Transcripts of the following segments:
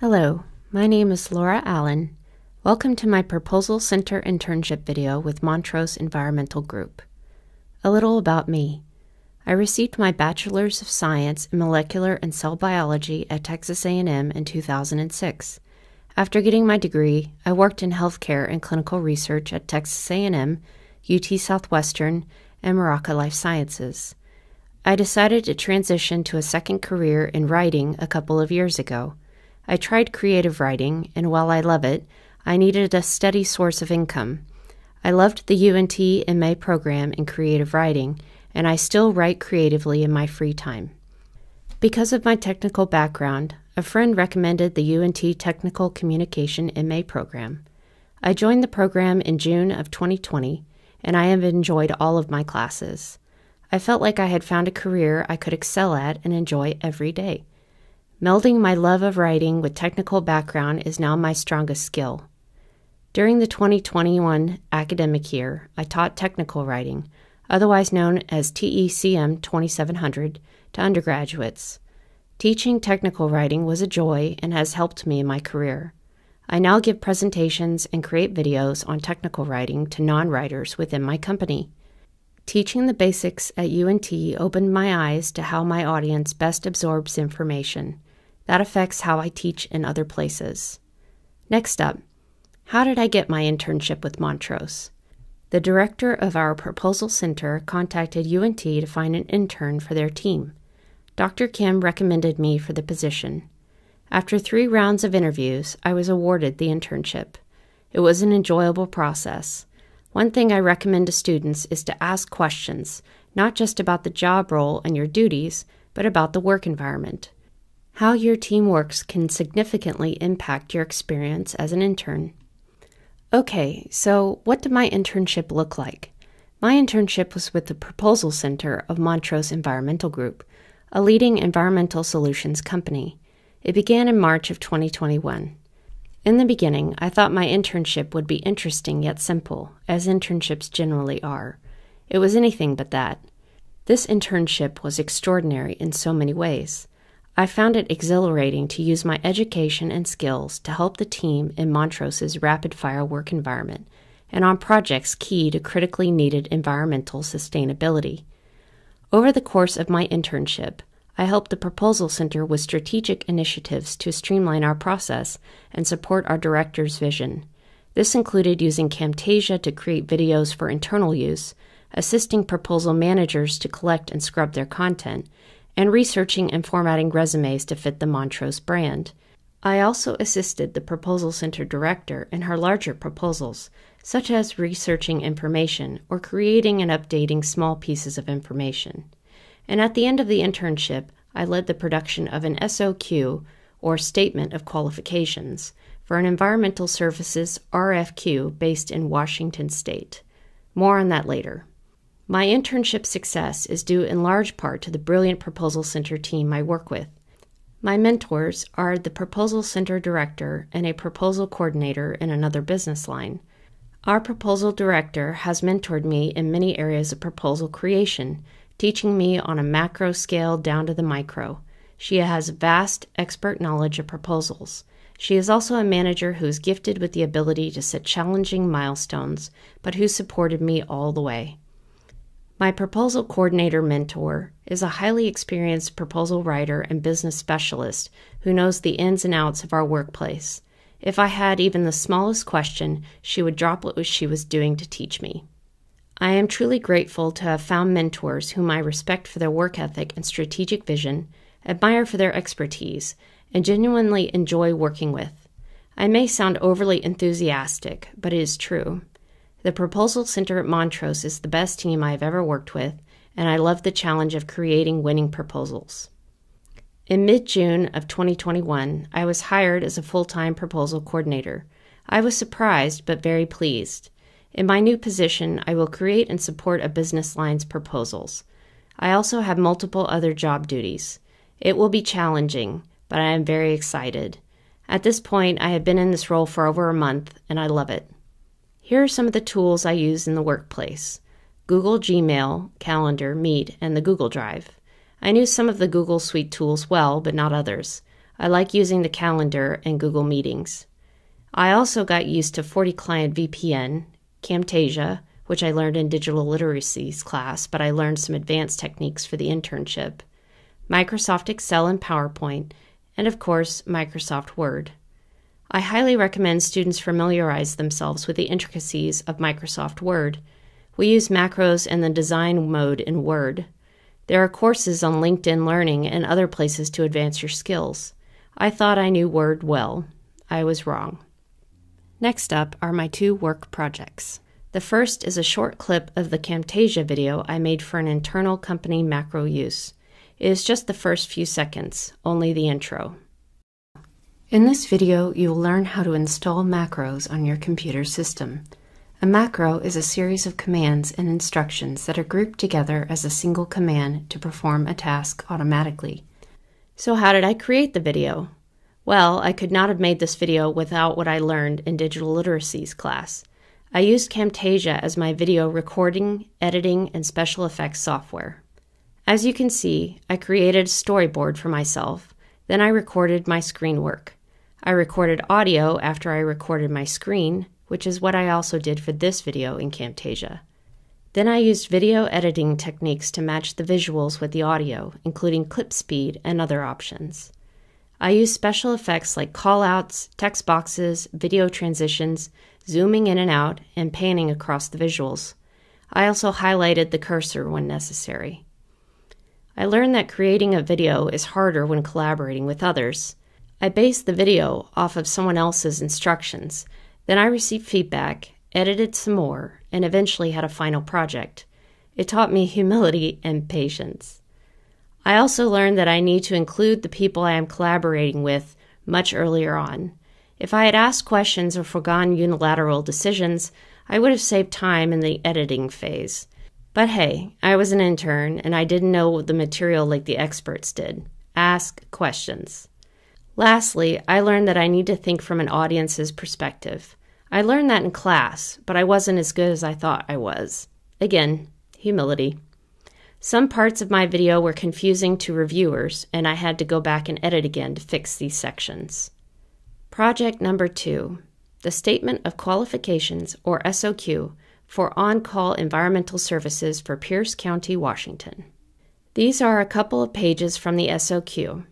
Hello, my name is Laura Allen. Welcome to my Proposal Center internship video with Montrose Environmental Group. A little about me. I received my Bachelor's of Science in Molecular and Cell Biology at Texas A&M in 2006. After getting my degree, I worked in healthcare and clinical research at Texas A&M, UT Southwestern, and Morocco Life Sciences. I decided to transition to a second career in writing a couple of years ago. I tried creative writing, and while I love it, I needed a steady source of income. I loved the UNT MA program in creative writing, and I still write creatively in my free time. Because of my technical background, a friend recommended the UNT Technical Communication MA program. I joined the program in June of 2020, and I have enjoyed all of my classes. I felt like I had found a career I could excel at and enjoy every day. Melding my love of writing with technical background is now my strongest skill. During the 2021 academic year, I taught technical writing, otherwise known as TECM 2700, to undergraduates. Teaching technical writing was a joy and has helped me in my career. I now give presentations and create videos on technical writing to non writers within my company. Teaching the basics at UNT opened my eyes to how my audience best absorbs information that affects how I teach in other places. Next up, how did I get my internship with Montrose? The director of our proposal center contacted UNT to find an intern for their team. Dr. Kim recommended me for the position. After three rounds of interviews, I was awarded the internship. It was an enjoyable process. One thing I recommend to students is to ask questions, not just about the job role and your duties, but about the work environment how your team works can significantly impact your experience as an intern. Okay, so what did my internship look like? My internship was with the Proposal Center of Montrose Environmental Group, a leading environmental solutions company. It began in March of 2021. In the beginning, I thought my internship would be interesting yet simple, as internships generally are. It was anything but that. This internship was extraordinary in so many ways. I found it exhilarating to use my education and skills to help the team in Montrose's rapid fire work environment and on projects key to critically needed environmental sustainability. Over the course of my internship, I helped the Proposal Center with strategic initiatives to streamline our process and support our director's vision. This included using Camtasia to create videos for internal use, assisting proposal managers to collect and scrub their content, and researching and formatting resumes to fit the Montrose brand. I also assisted the Proposal Center director in her larger proposals, such as researching information or creating and updating small pieces of information. And at the end of the internship, I led the production of an SOQ, or Statement of Qualifications, for an environmental services RFQ based in Washington state. More on that later. My internship success is due in large part to the brilliant Proposal Center team I work with. My mentors are the Proposal Center Director and a Proposal Coordinator in another business line. Our Proposal Director has mentored me in many areas of proposal creation, teaching me on a macro scale down to the micro. She has vast expert knowledge of proposals. She is also a manager who is gifted with the ability to set challenging milestones, but who supported me all the way. My proposal coordinator mentor is a highly experienced proposal writer and business specialist who knows the ins and outs of our workplace. If I had even the smallest question, she would drop what she was doing to teach me. I am truly grateful to have found mentors whom I respect for their work ethic and strategic vision, admire for their expertise, and genuinely enjoy working with. I may sound overly enthusiastic, but it is true. The Proposal Center at Montrose is the best team I have ever worked with, and I love the challenge of creating winning proposals. In mid June of 2021, I was hired as a full time proposal coordinator. I was surprised but very pleased. In my new position, I will create and support a business line's proposals. I also have multiple other job duties. It will be challenging, but I am very excited. At this point, I have been in this role for over a month and I love it. Here are some of the tools I use in the workplace Google Gmail, Calendar, Meet, and the Google Drive. I knew some of the Google Suite tools well, but not others. I like using the calendar and Google Meetings. I also got used to 40 Client VPN, Camtasia, which I learned in digital literacies class, but I learned some advanced techniques for the internship, Microsoft Excel and PowerPoint, and of course, Microsoft Word. I highly recommend students familiarize themselves with the intricacies of Microsoft Word. We use macros and the design mode in Word. There are courses on LinkedIn Learning and other places to advance your skills. I thought I knew Word well. I was wrong. Next up are my two work projects. The first is a short clip of the Camtasia video I made for an internal company macro use. It is just the first few seconds, only the intro. In this video, you will learn how to install macros on your computer system. A macro is a series of commands and instructions that are grouped together as a single command to perform a task automatically. So how did I create the video? Well, I could not have made this video without what I learned in digital literacies class. I used Camtasia as my video recording, editing, and special effects software. As you can see, I created a storyboard for myself, then I recorded my screen work. I recorded audio after I recorded my screen, which is what I also did for this video in Camtasia. Then I used video editing techniques to match the visuals with the audio, including clip speed and other options. I used special effects like callouts, text boxes, video transitions, zooming in and out, and panning across the visuals. I also highlighted the cursor when necessary. I learned that creating a video is harder when collaborating with others. I based the video off of someone else's instructions. Then I received feedback, edited some more, and eventually had a final project. It taught me humility and patience. I also learned that I need to include the people I am collaborating with much earlier on. If I had asked questions or foregone unilateral decisions, I would have saved time in the editing phase. But hey, I was an intern and I didn't know the material like the experts did. Ask questions. Lastly, I learned that I need to think from an audience's perspective. I learned that in class, but I wasn't as good as I thought I was. Again, humility. Some parts of my video were confusing to reviewers, and I had to go back and edit again to fix these sections. Project number two the Statement of Qualifications, or SOQ, for on call environmental services for Pierce County, Washington. These are a couple of pages from the SOQ.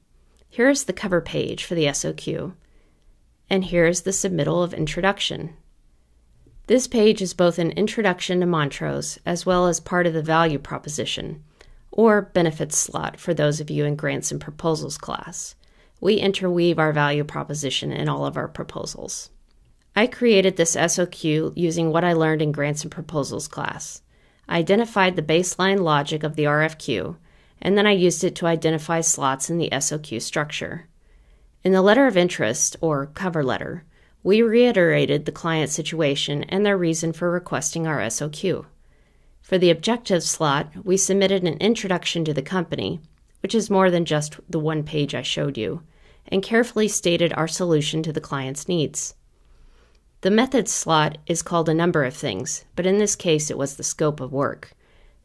Here is the cover page for the SOQ, and here is the submittal of introduction. This page is both an introduction to Montrose as well as part of the value proposition, or benefits slot for those of you in grants and proposals class. We interweave our value proposition in all of our proposals. I created this SOQ using what I learned in grants and proposals class. I identified the baseline logic of the RFQ and then I used it to identify slots in the SOQ structure. In the letter of interest, or cover letter, we reiterated the client situation and their reason for requesting our SOQ. For the objective slot, we submitted an introduction to the company, which is more than just the one page I showed you, and carefully stated our solution to the client's needs. The methods slot is called a number of things, but in this case it was the scope of work.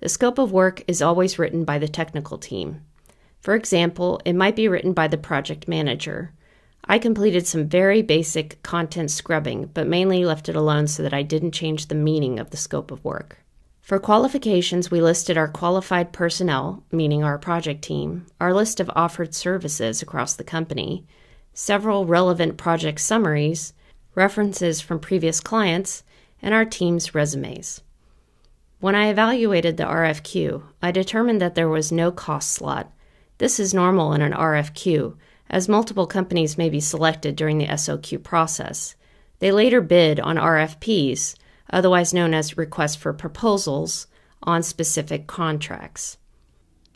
The scope of work is always written by the technical team. For example, it might be written by the project manager. I completed some very basic content scrubbing, but mainly left it alone so that I didn't change the meaning of the scope of work. For qualifications, we listed our qualified personnel, meaning our project team, our list of offered services across the company, several relevant project summaries, references from previous clients, and our team's resumes. When I evaluated the RFQ, I determined that there was no cost slot. This is normal in an RFQ, as multiple companies may be selected during the SOQ process. They later bid on RFPs, otherwise known as requests for proposals, on specific contracts.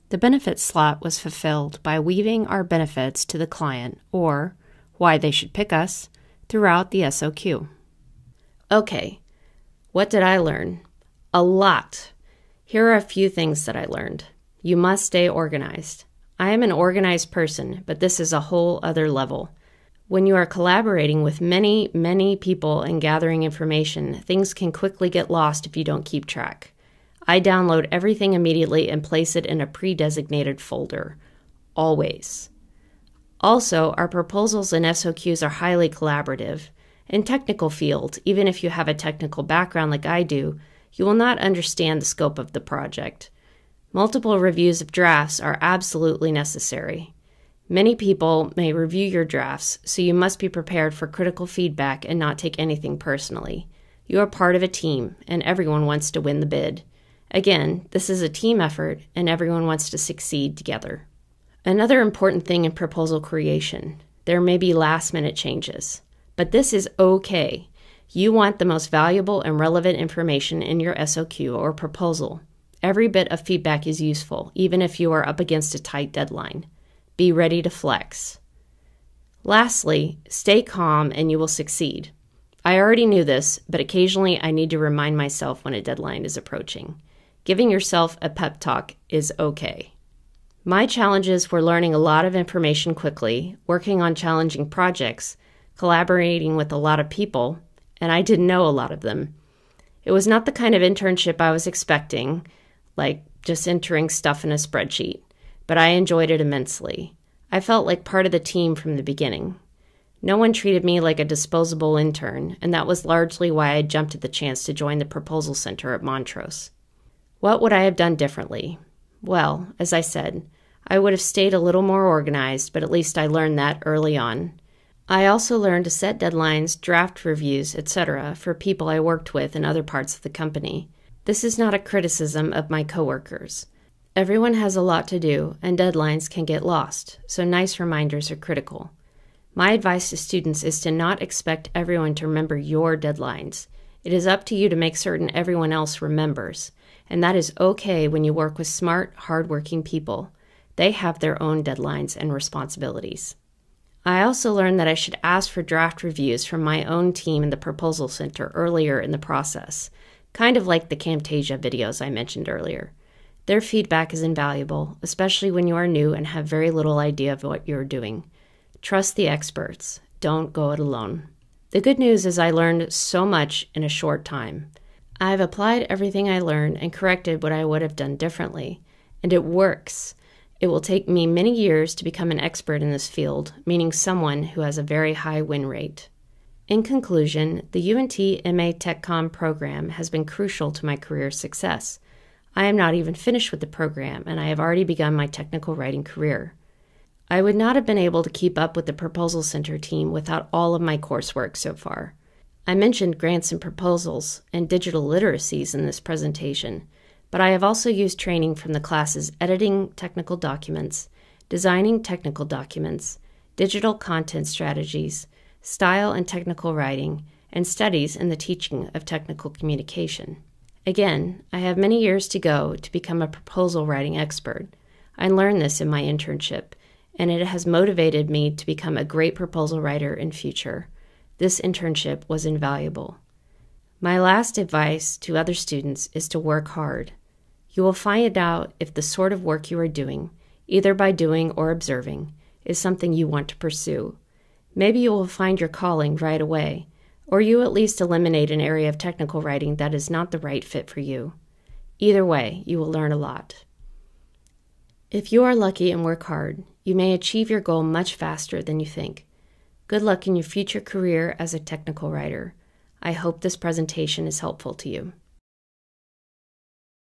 The benefit slot was fulfilled by weaving our benefits to the client, or why they should pick us, throughout the SOQ. Okay, what did I learn? a lot. Here are a few things that I learned. You must stay organized. I am an organized person, but this is a whole other level. When you are collaborating with many, many people and gathering information, things can quickly get lost if you don't keep track. I download everything immediately and place it in a pre designated folder. Always. Also, our proposals and SOQs are highly collaborative. In technical fields, even if you have a technical background like I do, you will not understand the scope of the project. Multiple reviews of drafts are absolutely necessary. Many people may review your drafts, so you must be prepared for critical feedback and not take anything personally. You are part of a team, and everyone wants to win the bid. Again, this is a team effort, and everyone wants to succeed together. Another important thing in proposal creation there may be last minute changes, but this is okay. You want the most valuable and relevant information in your SOQ or proposal. Every bit of feedback is useful, even if you are up against a tight deadline. Be ready to flex. Lastly, stay calm and you will succeed. I already knew this, but occasionally I need to remind myself when a deadline is approaching. Giving yourself a pep talk is okay. My challenges were learning a lot of information quickly, working on challenging projects, collaborating with a lot of people, and I didn't know a lot of them. It was not the kind of internship I was expecting, like just entering stuff in a spreadsheet, but I enjoyed it immensely. I felt like part of the team from the beginning. No one treated me like a disposable intern, and that was largely why I jumped at the chance to join the proposal center at Montrose. What would I have done differently? Well, as I said, I would have stayed a little more organized, but at least I learned that early on. I also learned to set deadlines, draft reviews, etc., for people I worked with in other parts of the company. This is not a criticism of my coworkers. Everyone has a lot to do, and deadlines can get lost, so nice reminders are critical. My advice to students is to not expect everyone to remember your deadlines. It is up to you to make certain everyone else remembers, and that is okay when you work with smart, hardworking people. They have their own deadlines and responsibilities. I also learned that I should ask for draft reviews from my own team in the Proposal Center earlier in the process, kind of like the Camtasia videos I mentioned earlier. Their feedback is invaluable, especially when you are new and have very little idea of what you're doing. Trust the experts, don't go it alone. The good news is I learned so much in a short time. I've applied everything I learned and corrected what I would have done differently, and it works. It will take me many years to become an expert in this field, meaning someone who has a very high win rate. In conclusion, the UNT MA TechCom program has been crucial to my career success. I am not even finished with the program, and I have already begun my technical writing career. I would not have been able to keep up with the Proposal Center team without all of my coursework so far. I mentioned grants and proposals and digital literacies in this presentation, but I have also used training from the classes editing technical documents, designing technical documents, digital content strategies, style and technical writing, and studies in the teaching of technical communication. Again, I have many years to go to become a proposal writing expert. I learned this in my internship, and it has motivated me to become a great proposal writer in future. This internship was invaluable. My last advice to other students is to work hard. You will find out if the sort of work you are doing, either by doing or observing, is something you want to pursue. Maybe you will find your calling right away, or you at least eliminate an area of technical writing that is not the right fit for you. Either way, you will learn a lot. If you are lucky and work hard, you may achieve your goal much faster than you think. Good luck in your future career as a technical writer. I hope this presentation is helpful to you.